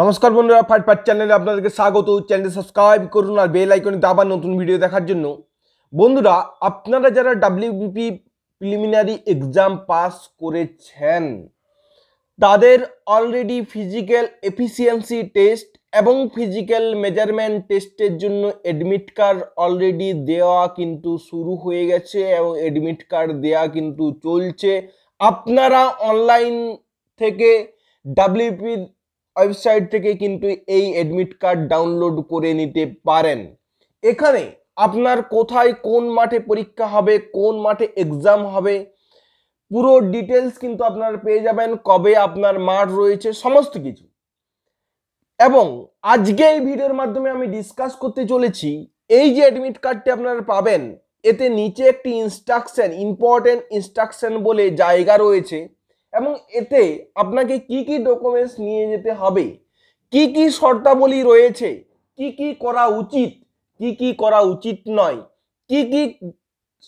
নমস্কার বন্ধুরা fight fight চ্যানেলে আপনাদেরকে স্বাগত চ্যানেল সাবস্ক্রাইব করুন আর বেল আইকনে দাবা নতুন ভিডিও দেখার জন্য বন্ধুরা আপনারা যারা ডাব্লিউবিপি প্রিলিমিনারি এক্সাম পাস করেছেন তাদের অলরেডি ফিজিক্যাল এফিসিয়েন্সি টেস্ট এবং ফিজিক্যাল মেজারমেন্ট টেস্টের জন্য অ্যাডমিট কার্ড অলরেডি দেওয়া কিন্তু শুরু হয়ে গেছে এবং অ্যাডমিট কার্ড দেওয়া কিন্তু চলছে আপনারা অনলাইন থেকে ডাব্লিউপি ওয়েবসাইট থেকে কিন্তু এই অ্যাডমিট কার্ড ডাউনলোড করে নিতে পারেন এখানে আপনার কোথায় কোন মাঠে পরীক্ষা হবে কোন মাঠে এক্সাম হবে পুরো ডিটেলস কিন্তু আপনারা পেয়ে যাবেন কবে আপনার মাঠ রয়েছে সমস্ত কিছু এবং আজকে এই ভিডিওর মাধ্যমে আমি ডিসকাস করতে চলেছি এই যে অ্যাডমিট কার্ডটি আপনারা পাবেন এতে নিচে একটি ইনস্ট্রাকশন ইম্পর্টেন্ট ইনস্ট্রাকশন বলে জায়গা রয়েছে এবং এতে আপনাকে কি কি ডকুমেন্টস নিয়ে যেতে হবে কি কি শর্তাবলী রয়েছে কি কি করা উচিত কি কি করা উচিত নয় কি কি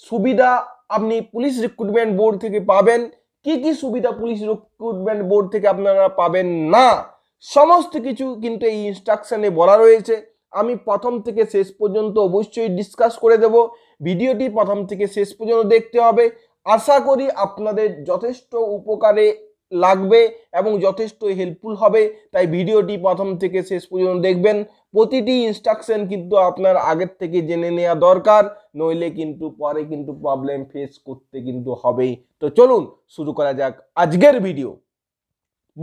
সুবিধা আপনি পুলিশ রিক্রুটমেন্ট বোর্ড থেকে পাবেন কি কি সুবিধা পুলিশ রিক্রুটমেন্ট বোর্ড থেকে আপনারা পাবেন না সমস্ত কিছু কিন্তু এই ইনস্ট্রাকশানে বলা রয়েছে আমি প্রথম থেকে শেষ পর্যন্ত অবশ্যই ডিসকাস করে দেব ভিডিওটি প্রথম থেকে শেষ পর্যন্ত দেখতে হবে আশা করি আপনাদের যথেষ্ট উপকারে লাগবে এবং যথেষ্ট হেল্পফুল হবে তাই ভিডিওটি প্রথম থেকে শেষ পর্যন্ত দেখবেন প্রতিটি ইনস্ট্রাকশন কিন্তু আপনার আগের থেকে জেনে নেওয়া দরকার নইলে কিন্তু পরে কিন্তু প্রবলেম ফেস করতে কিন্তু হবেই তো চলুন শুরু করা যাক আজকের ভিডিও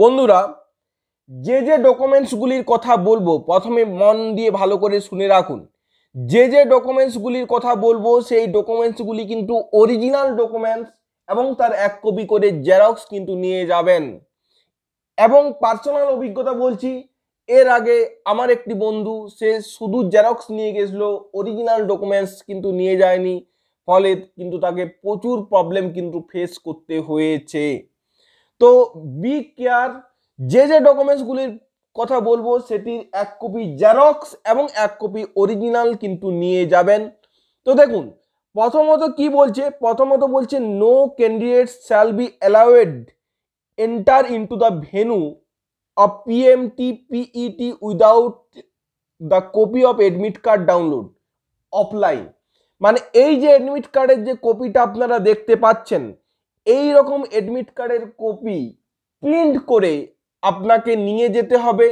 বন্ধুরা যে যে ডকুমেন্টসগুলির কথা বলবো প্রথমে মন দিয়ে ভালো করে শুনে রাখুন যে যে ডকুমেন্টসগুলির কথা বলবো সেই ডকুমেন্টসগুলি কিন্তু অরিজিনাল ডকুমেন্টস এবং তার এক কপি করে জেরক্স কিন্তু নিয়ে যাবেন এবং পার্সোনাল অভিজ্ঞতা বলছি এর আগে আমার একটি বন্ধু সে শুধু জেরক্স নিয়ে গেছিল অরিজিনাল ডকুমেন্টস কিন্তু নিয়ে যায়নি ফলে কিন্তু তাকে প্রচুর প্রবলেম কিন্তু ফেস করতে হয়েছে তো বি কেয়ার যে যে ডকুমেন্টসগুলির কথা বলবো সেটির এক কপি জেরক্স এবং এক কপি অরিজিনাল কিন্তু নিয়ে যাবেন তো দেখুন প্রথমত কি বলছে প্রথমত বলছে no candidate shall be allowed enter into the venue of PMT PET without the copy of admit card download offline মানে এই যে এডমিট কার্ডের যে কপিটা আপনারা দেখতে পাচ্ছেন এই রকম এডমিট কার্ডের কপি প্রিন্ট করে আপনাকে নিয়ে যেতে হবে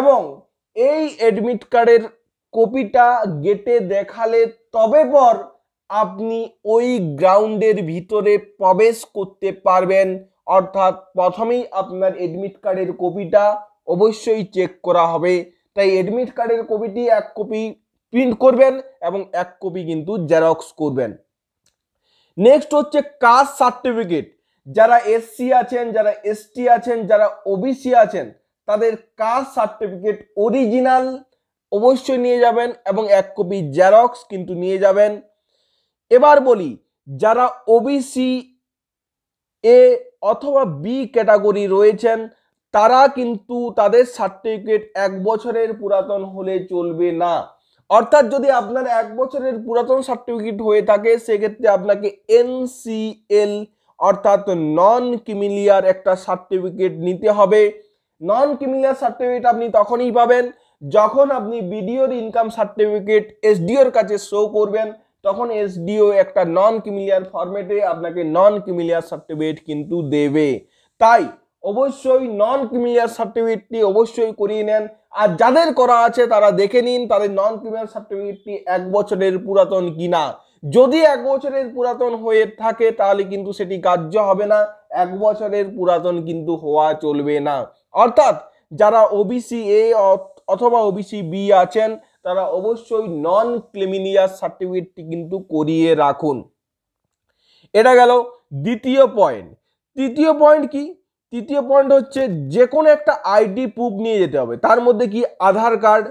এবং এই অ্যাডমিট কার্ডের কপিটা গেটে দেখালে তবে পর আপনি ওই গ্রাউন্ডের ভিতরে প্রবেশ করতে পারবেন অর্থাৎ প্রথমেই আপনার অ্যাডমিট কার্ডের কপিটা অবশ্যই চেক করা হবে তাই অ্যাডমিট কার্ডের কপিটি এক কপি প্রিন্ট করবেন এবং এক কপি কিন্তু জেরক্স করবেন নেক্সট হচ্ছে কাস্ট সার্টিফিকেট যারা এসসি আছেন যারা এসটি আছেন যারা ওবিসি আছেন তাদের কাস্ট সার্টিফিকেট অরিজিনাল অবশ্যই নিয়ে যাবেন এবং এক কপি জেরক্স কিন্তু নিয়ে যাবেন এবার বলি যারা ওবিসি এ অথবা বি ক্যাটাগরি রয়েছেন তারা কিন্তু তাদের সার্টিফিকেট এক বছরের পুরাতন হলে চলবে না অর্থাৎ যদি আপনার এক বছরের পুরাতন সার্টিফিকেট হয়ে থাকে সেক্ষেত্রে আপনাকে এনসিএল অর্থাৎ নন কিমিলিয়ার একটা সার্টিফিকেট নিতে হবে নন কিমিলিয়ার সার্টিফিকেট আপনি তখনই পাবেন যখন আপনি বিডিওর ইনকাম সার্টিফিকেট এসডিওর কাছে শো করবেন তখন এসডিও একটা নন কিমিলিয়ার ফরম্যাটে আপনাকে নন কিমিলিয়ার সার্টিফিকেট কিন্তু দেবে তাই অবশ্যই নন কিমিলিয়ার সার্টিফিকেটটি অবশ্যই করিয়ে নেন আর যাদের করা আছে তারা দেখে নিন তাদের নন ক্রিমিনাল সার্টিফিকেটটি এক বছরের পুরাতন কিনা যদি এক বছরের পুরাতন হয়ে থাকে তাহলে কিন্তু সেটি কার্য হবে না এক বছরের পুরাতন কিন্তু হওয়া চলবে না অর্থাৎ যারা ওবিসি এ অথবা ওবিসি বি আছেন তারা অবশ্যই নন ক্লেমিনিয়াস সার্টিফিকেটটি কিন্তু করিয়ে রাখুন এটা গেল দ্বিতীয় পয়েন্ট তৃতীয় পয়েন্ট কি তৃতীয় পয়েন্ট হচ্ছে যে কোনো একটা আইডি প্রুফ নিয়ে যেতে হবে তার মধ্যে কি আধার কার্ড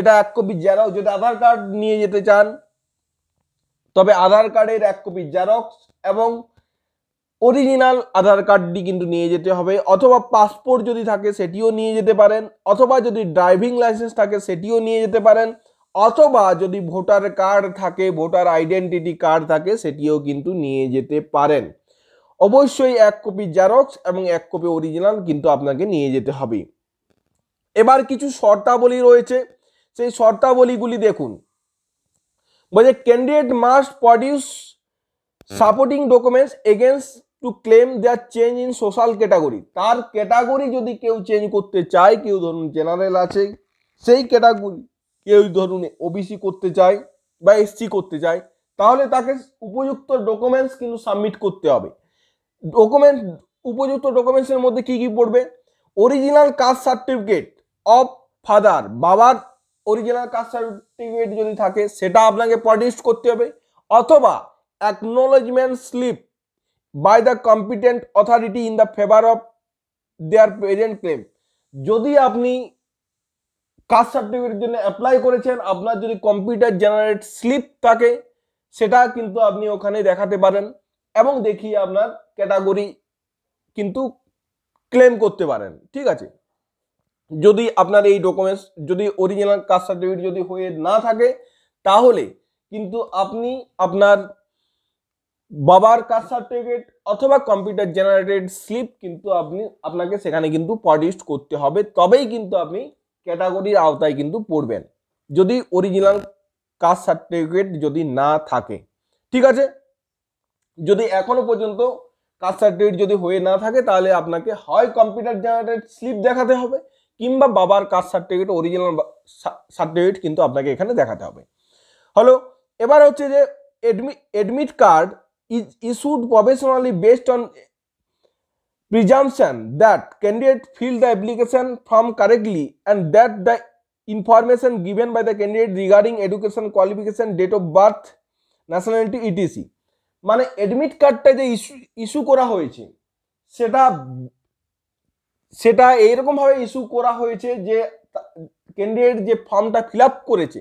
এটা এক কপি জেরাও যদি আধার কার্ড নিয়ে যেতে চান তবে আধার কার্ডের এক কপি জেরক্স এবং অরিজিনাল আধার কার্ডটি কিন্তু নিয়ে যেতে হবে অথবা পাসপোর্ট যদি থাকে সেটিও নিয়ে যেতে পারেন অথবা যদি ড্রাইভিং লাইসেন্স থাকে সেটিও নিয়ে যেতে পারেন অথবা যদি ভোটার কার্ড থাকে ভোটার আইডেন্টিটি কার্ড থাকে সেটিও কিন্তু নিয়ে যেতে পারেন অবশ্যই এক কপি জেরক্স এবং এক কপি অরিজিনাল কিন্তু আপনাকে নিয়ে যেতে হবে এবার কিছু শর্তাবলী রয়েছে সেই শর্তাবলীগুলি দেখুন বলছে candidate must produce supporting documents against to claim their change in social category তার ক্যাটাগরি যদি কেউ চেঞ্জ করতে চায় কেউ ধরুন জেনারেল আছে সেই ক্যাটাগরি কেউ ধরুন ওবিসি করতে চায় বা এসসি করতে চায় তাহলে তাকে উপযুক্ত ডকুমেন্টস কিন্তু সাবমিট করতে হবে ডকুমেন্ট উপযুক্ত ডকুমেন্টসের মধ্যে কি কি পড়বে original caste certificate of father বাবার অরিজিনাল কাস্ট সার্টিফিকেট যদি থাকে সেটা আপনাকে প্রডিউস করতে হবে অথবা acknowledgement slip by the competent authority in the favour of their present claim যদি আপনি কাস্ট সার্টিফিকেটের জন্য অ্যাপ্লাই করেছেন আপনার যদি কম্পিউটার জেনারেট স্লিপ থাকে সেটা কিন্তু আপনি ওখানে দেখাতে পারেন এবং দেখি আপনার ক্যাটাগরি কিন্তু ক্লেম করতে পারেন ঠিক আছে যদি আপনার এই ডকুমেন্টস যদি অরিজিনাল কাস্ট সার্টিফিকেট যদি হয়ে না থাকে তাহলে কিন্তু আপনি আপনার বাবার কাস্ট সার্টিফিকেট অথবা কম্পিউটার জেনারেটেড স্লিপ কিন্তু আপনি আপনাকে সেখানে কিন্তু প্রডিউস করতে হবে তবেই কিন্তু আপনি ক্যাটাগরির আওতায় কিন্তু পড়বেন যদি অরিজিনাল কাস্ট সার্টিফিকেট যদি না থাকে ঠিক আছে যদি এখনো পর্যন্ত কাস্ট সার্টিফিকেট যদি হয়ে না থাকে তাহলে আপনাকে হয় কম্পিউটার জেনারেটেড স্লিপ দেখাতে হবে কিংবা বাবার কাস্ট সার্টিফিকেট অরিজিনাল সার্টিফিকেট কিন্তু আপনাকে এখানে দেখাতে হবে হলো এবার হচ্ছে যে admit card is issued professionally based on presumption that candidate fill the application form correctly and that the information given by the candidate regarding education qualification date of birth nationality ETC মানে admit কার্ডটা যে issue issue করা হয়েছে সেটা সেটা এইরকমভাবে issue করা হয়েছে যে ক্যান্ডিডেট যে ফর্মটা ফিল আপ করেছে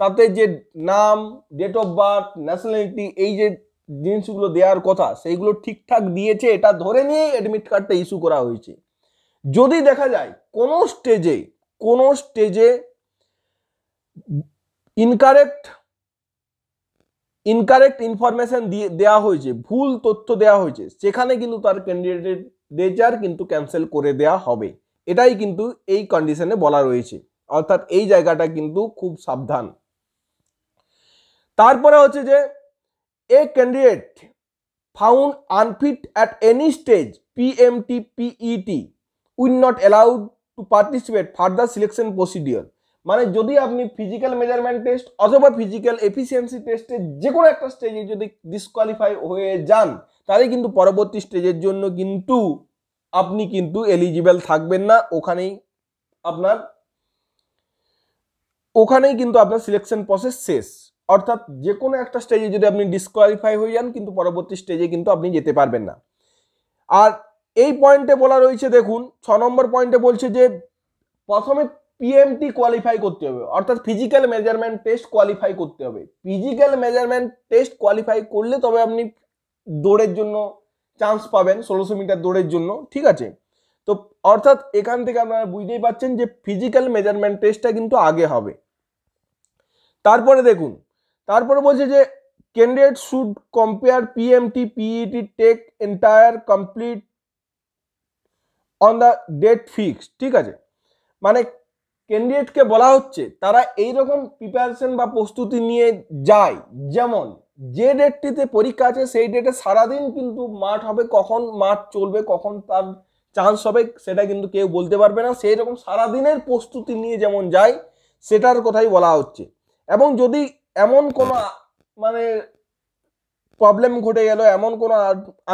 তাতে যে নাম ডেট অফ বার্থ ন্যাশনালিটি এই যে জিনিসগুলো দেওয়ার কথা সেইগুলো ঠিকঠাক দিয়েছে এটা ধরে নিয়ে অ্যাডমিট কার্ডটা ইস্যু করা হয়েছে যদি দেখা যায় কোনো স্টেজে কোনো স্টেজে ইনকারেক্ট ইনকারেক্ট ইনফরমেশন দিয়ে দেওয়া হয়েছে ভুল তথ্য দেওয়া হয়েছে সেখানে কিন্তু তার ক্যান্ডিডেট ডেজার কিন্তু ক্যান্সেল করে দেওয়া হবে এটাই কিন্তু এই কন্ডিশনে বলা রয়েছে অর্থাৎ এই জায়গাটা কিন্তু খুব সাবধান তারপরে হচ্ছে যে a candidate found unfit at any stage PMT PET will not allowed to participate further selection procedure মানে যদি আপনি ফিজিক্যাল মেজারমেন্ট টেস্ট অথবা ফিজিক্যাল এফিসিয়েন্সি টেস্টে যে কোনো একটা স্টেজে যদি ডিসকোয়ালিফাই হয়ে যান তাহলে কিন্তু পরবর্তী স্টেজের জন্য কিন্তু আপনি কিন্তু এলিজিবেল থাকবেন না ওখানেই আপনার ওখানেই কিন্তু আপনার সিলেকশন প্রসেস শেষ অর্থাৎ যে কোনো একটা স্টেজে যদি আপনি ডিসকোয়ালিফাই হয়ে যান কিন্তু পরবর্তী স্টেজে কিন্তু আপনি যেতে পারবেন না আর এই পয়েন্টে বলা রয়েছে দেখুন ছ নম্বর পয়েন্টে বলছে যে প্রথমে পিএমটি কোয়ালিফাই করতে হবে অর্থাৎ ফিজিক্যাল মেজারমেন্ট টেস্ট কোয়ালিফাই করতে হবে ফিজিক্যাল মেজারমেন্ট টেস্ট কোয়ালিফাই করলে তবে আপনি দৌড়ের জন্য চান্স পাবেন ষোলোশো মিটার দৌড়ের জন্য ঠিক আছে তো অর্থাৎ এখান থেকে আপনারা বুঝতেই পাচ্ছেন যে ফিজিক্যাল মেজারমেন্ট টেস্টটা কিন্তু আগে হবে তারপরে দেখুন তারপরে বলছে যে candidate should compare PMT PET take entire complete on the date fixed ঠিক আছে মানে ক্যান্ডিডেটকে বলা হচ্ছে তারা এই রকম প্রিপারেশন বা প্রস্তুতি নিয়ে যায় যেমন যে ডেটটিতে পরীক্ষা আছে সেই ডেটে সারাদিন কিন্তু মাঠ হবে কখন মাঠ চলবে কখন তার চান্স হবে সেটা কিন্তু কেউ বলতে পারবে না সেই রকম সারাদিনের প্রস্তুতি নিয়ে যেমন যায় সেটার কথাই বলা হচ্ছে এবং যদি এমন কোনো মানে প্রবলেম ঘটে গেল এমন কোনো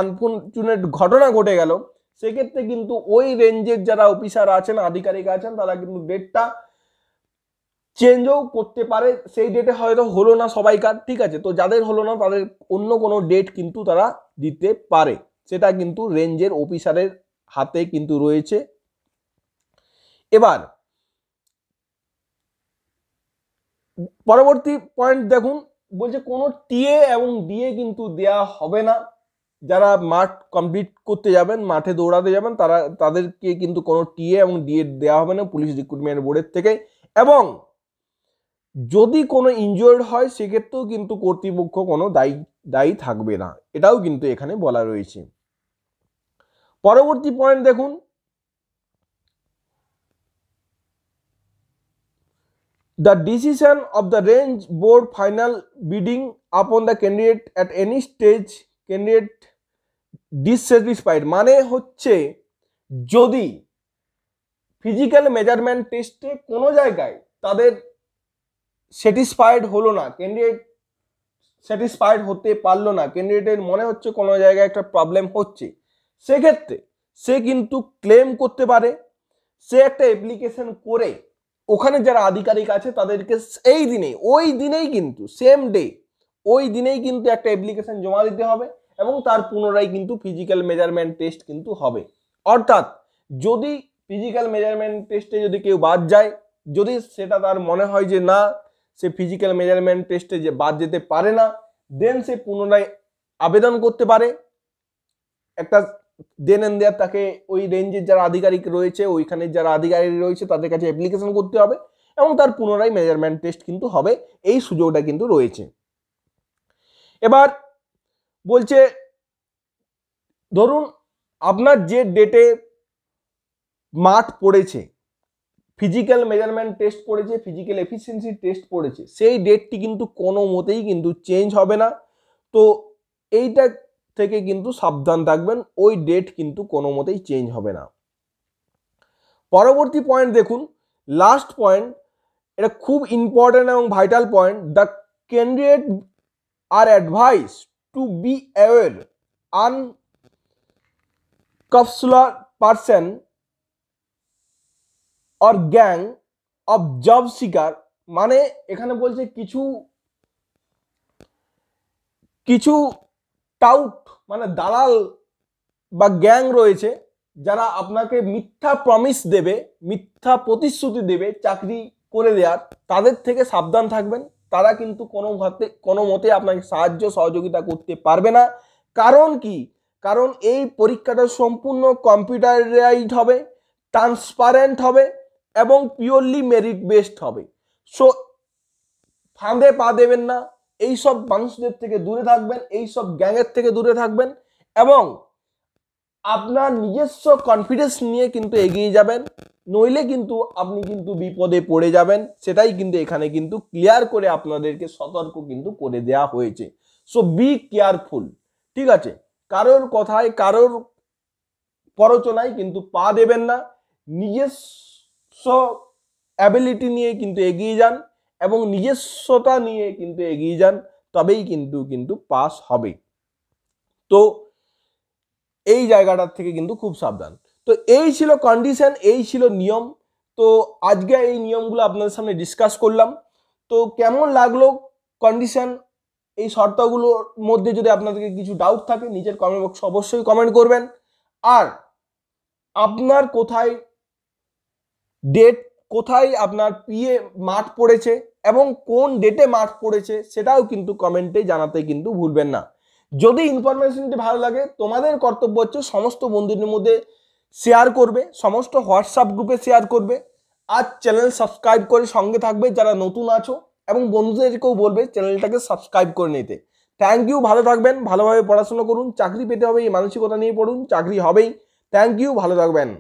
আনফর্চুনেট ঘটনা ঘটে গেল সেক্ষেত্রে কিন্তু ওই রেঞ্জের যারা অফিসার আছেন আধিকারিক আছেন তারা কিন্তু ডেটটা চেঞ্জও করতে পারে সেই ডেটে হয়তো হলো না সবাইকার ঠিক আছে তো যাদের হলো না তাদের অন্য কোনো ডেট কিন্তু তারা দিতে পারে সেটা কিন্তু রেঞ্জের অফিসারের হাতে কিন্তু রয়েছে এবার পরবর্তী পয়েন্ট দেখুন বলছে কোনো টিএ এবং ডিএ কিন্তু দেয়া হবে না যারা মাঠ কমপ্লিট করতে যাবেন মাঠে দৌড়াতে যাবেন তারা তাদেরকে কিন্তু কোনো টিএ এবং ডিএ দেওয়া হবে না পুলিশ রিক্রুটমেন্ট বোর্ডের থেকে এবং যদি কোনো ইনজোর্ড হয় সেক্ষেত্রেও কিন্তু কর্তৃপক্ষ কোনো দায়ী দায়ী থাকবে না এটাও কিন্তু এখানে বলা রয়েছে পরবর্তী পয়েন্ট দেখুন the decision of the range board final binding upon the candidate at any stage candidate dissatisfied মানে হচ্ছে যদি ফিজিক্যাল মেজারমেন্ট টেস্টে কোনো জায়গায় তাদের স্যাটিসফাইড হলো না ক্যান্ডিডেট স্যাটিসফাইড হতে পারলো না ক্যান্ডিডেটের মনে হচ্ছে কোনো জায়গায় একটা প্রবলেম হচ্ছে সেক্ষেত্রে সে কিন্তু ক্লেম করতে পারে সে একটা অ্যাপ্লিকেশন করে ওখানে যারা আধিকারিক আছে তাদেরকে সেই দিনে ওই দিনেই কিন্তু সেম ডে ওই দিনেই কিন্তু একটা অ্যাপ্লিকেশন জমা দিতে হবে এবং তার পুনরায় কিন্তু ফিজিক্যাল মেজারমেন্ট টেস্ট কিন্তু হবে অর্থাৎ যদি ফিজিক্যাল মেজারমেন্ট টেস্টে যদি কেউ বাদ যায় যদি সেটা তার মনে হয় যে না সে ফিজিক্যাল মেজারমেন্ট টেস্টে যে বাদ যেতে পারে না দেন সে পুনরায় আবেদন করতে পারে একটা দেন এন দেয়ার তাকে ওই রেঞ্জের যারা আধিকারিক রয়েছে ওইখানে যারা আধিকারিক রয়েছে তাদের কাছে অ্যাপ্লিকেশন করতে হবে এবং তার পুনরায় মেজারমেন্ট টেস্ট কিন্তু হবে এই সুযোগটা কিন্তু রয়েছে এবার বলছে ধরুন আপনার যে ডেটে মাঠ পড়েছে ফিজিক্যাল মেজারমেন্ট টেস্ট পড়েছে ফিজিক্যাল এফিসিয়েন্সি টেস্ট পড়েছে সেই ডেটটি কিন্তু কোনো মতেই কিন্তু চেঞ্জ হবে না তো এইটা থেকে কিন্তু সাবধান থাকবেন ওই ডেট কিন্তু কোনো মতেই চেঞ্জ হবে না পরবর্তী পয়েন্ট দেখুন লাস্ট পয়েন্ট এটা খুব ইম্পর্ট্যান্ট এবং vital point the candidate are advise to be aware আনকপসুলার person or gang of job শিকার মানে এখানে বলছে কিছু কিছু টাউট মানে দালাল বা গ্যাং রয়েছে যারা আপনাকে মিথ্যা প্রমিস দেবে মিথ্যা প্রতিশ্রুতি দেবে চাকরি করে দেওয়ার তাদের থেকে সাবধান থাকবেন তারা কিন্তু কোনো মতে কোনো মতে আপনাকে সাহায্য সহযোগিতা করতে পারবে না কারণ কি কারণ এই পরীক্ষাটা সম্পূর্ণ কম্পিউটারাইজড হবে ট্রান্সপারেন্ট হবে এবং পিওরলি মেরিট বেসড হবে সো ফাঁদে পা দেবেন না এই সব মানুষদের থেকে দূরে থাকবেন এই সব গ্যাংয়ের থেকে দূরে থাকবেন এবং আপনার নিজস্ব কনফিডেন্স নিয়ে কিন্তু এগিয়ে যাবেন নইলে কিন্তু আপনি কিন্তু বিপদে পড়ে যাবেন সেটাই কিন্তু এখানে কিন্তু ক্লিয়ার করে আপনাদেরকে সতর্ক কিন্তু করে দেয়া হয়েছে সো বি কেয়ারফুল ঠিক আছে কারোর কথায় কারোর পরচনায় কিন্তু পা দেবেন না নিজস্ব অ্যাবিলিটি নিয়ে কিন্তু এগিয়ে যান এবং নিজস্বতা নিয়ে কিন্তু এগিয়ে যান তবেই কিন্তু কিন্তু পাস হবে তো এই জায়গাটার থেকে কিন্তু খুব সাবধান তো এই ছিল কন্ডিশন এই ছিল নিয়ম তো আজকে এই নিয়মগুলো আপনাদের সামনে ডিসকাস করলাম তো কেমন লাগলো কন্ডিশন এই শর্তগুলোর মধ্যে যদি আপনাদেরকে কিছু ডাউট থাকে নিজের কমেন্ট বক্সে অবশ্যই কমেন্ট করবেন আর আপনার কোথায় ডেট কোথায় আপনার পিএ মাঠ পড়েছে এবং কোন ডেটে মাঠ পড়েছে সেটাও কিন্তু কমেন্টে জানাতে কিন্তু ভুলবেন না যদি ইনফরমেশনটি ভালো লাগে তোমাদের কর্তব্য হচ্ছে সমস্ত বন্ধুদের মধ্যে শেয়ার করবে সমস্ত হোয়াটসঅ্যাপ গ্রুপে শেয়ার করবে আর চ্যানেল সাবস্ক্রাইব করে সঙ্গে থাকবে যারা নতুন আছো এবং বন্ধুদেরকেও বলবে চ্যানেলটাকে সাবস্ক্রাইব করে নিতে থ্যাংক ইউ ভালো থাকবেন ভালোভাবে পড়াশোনা করুন চাকরি পেতে হবে এই মানসিকতা নিয়ে পড়ুন চাকরি হবেই থ্যাংক ইউ ভালো থাকবেন